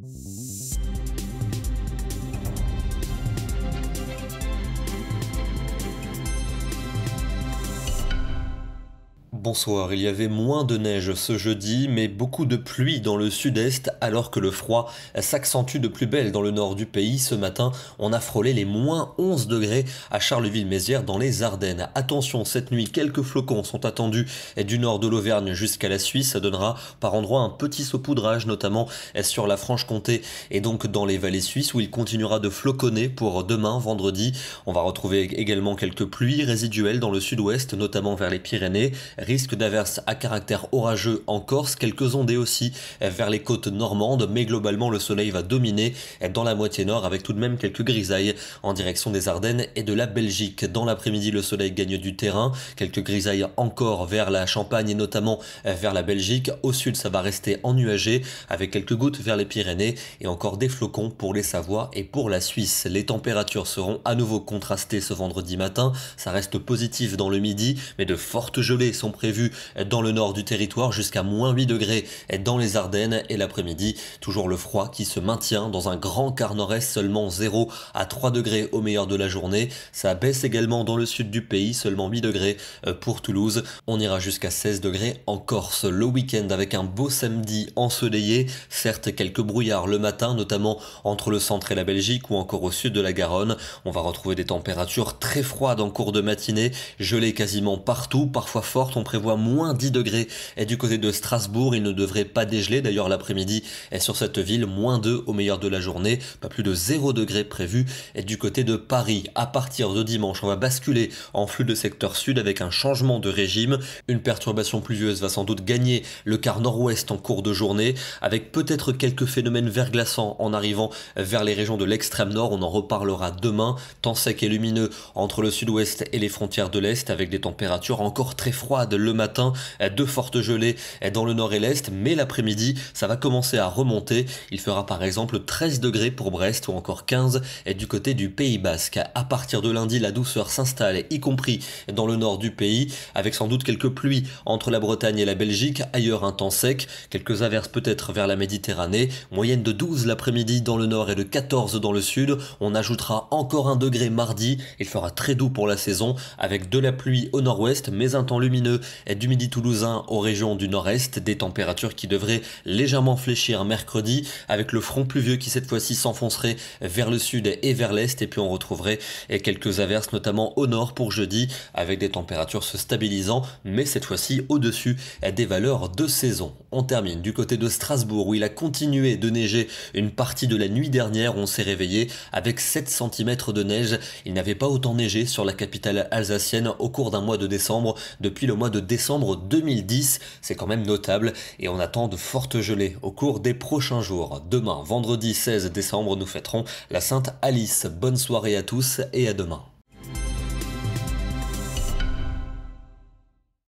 Thank you. Bonsoir, il y avait moins de neige ce jeudi, mais beaucoup de pluie dans le sud-est, alors que le froid s'accentue de plus belle dans le nord du pays. Ce matin, on a frôlé les moins 11 degrés à Charleville-Mézières dans les Ardennes. Attention, cette nuit, quelques flocons sont attendus du nord de l'Auvergne jusqu'à la Suisse. Ça donnera par endroits un petit saupoudrage, notamment sur la Franche-Comté et donc dans les vallées suisses, où il continuera de floconner pour demain, vendredi. On va retrouver également quelques pluies résiduelles dans le sud-ouest, notamment vers les Pyrénées Risque d'averses à caractère orageux en Corse, quelques ondées aussi vers les côtes normandes, mais globalement le soleil va dominer dans la moitié nord avec tout de même quelques grisailles en direction des Ardennes et de la Belgique. Dans l'après-midi, le soleil gagne du terrain, quelques grisailles encore vers la Champagne et notamment vers la Belgique. Au sud, ça va rester ennuagé avec quelques gouttes vers les Pyrénées et encore des flocons pour les Savoies et pour la Suisse. Les températures seront à nouveau contrastées ce vendredi matin. Ça reste positif dans le midi, mais de fortes gelées sont Prévu dans le nord du territoire jusqu'à moins 8 degrés dans les Ardennes et l'après-midi, toujours le froid qui se maintient dans un grand quart nord-est seulement 0 à 3 degrés au meilleur de la journée. Ça baisse également dans le sud du pays, seulement 8 degrés euh, pour Toulouse. On ira jusqu'à 16 degrés en Corse le week-end avec un beau samedi ensoleillé, certes quelques brouillards le matin, notamment entre le centre et la Belgique ou encore au sud de la Garonne. On va retrouver des températures très froides en cours de matinée, gelées quasiment partout, parfois fortes prévoit moins 10 degrés. Et du côté de Strasbourg, il ne devrait pas dégeler. D'ailleurs, l'après-midi est sur cette ville, moins 2 au meilleur de la journée, pas plus de 0 degré prévu. Et du côté de Paris, à partir de dimanche, on va basculer en flux de secteur sud avec un changement de régime. Une perturbation pluvieuse va sans doute gagner le quart nord-ouest en cours de journée, avec peut-être quelques phénomènes verglaçants en arrivant vers les régions de l'extrême nord. On en reparlera demain. Temps sec et lumineux entre le sud-ouest et les frontières de l'est, avec des températures encore très froides le matin, de fortes gelées dans le nord et l'est, mais l'après-midi, ça va commencer à remonter. Il fera par exemple 13 degrés pour Brest ou encore 15 du côté du Pays Basque. À partir de lundi, la douceur s'installe, y compris dans le nord du pays, avec sans doute quelques pluies entre la Bretagne et la Belgique, ailleurs un temps sec, quelques averses peut-être vers la Méditerranée, moyenne de 12 l'après-midi dans le nord et de 14 dans le sud. On ajoutera encore un degré mardi, il fera très doux pour la saison, avec de la pluie au nord-ouest, mais un temps lumineux et du midi toulousain aux régions du nord-est, des températures qui devraient légèrement fléchir mercredi avec le front pluvieux qui cette fois-ci s'enfoncerait vers le sud et vers l'est et puis on retrouverait quelques averses notamment au nord pour jeudi avec des températures se stabilisant mais cette fois-ci au-dessus des valeurs de saison. On termine du côté de Strasbourg où il a continué de neiger une partie de la nuit dernière. On s'est réveillé avec 7 cm de neige. Il n'avait pas autant neigé sur la capitale alsacienne au cours d'un mois de décembre depuis le mois de décembre 2010. C'est quand même notable et on attend de fortes gelées au cours des prochains jours. Demain, vendredi 16 décembre, nous fêterons la Sainte Alice. Bonne soirée à tous et à demain.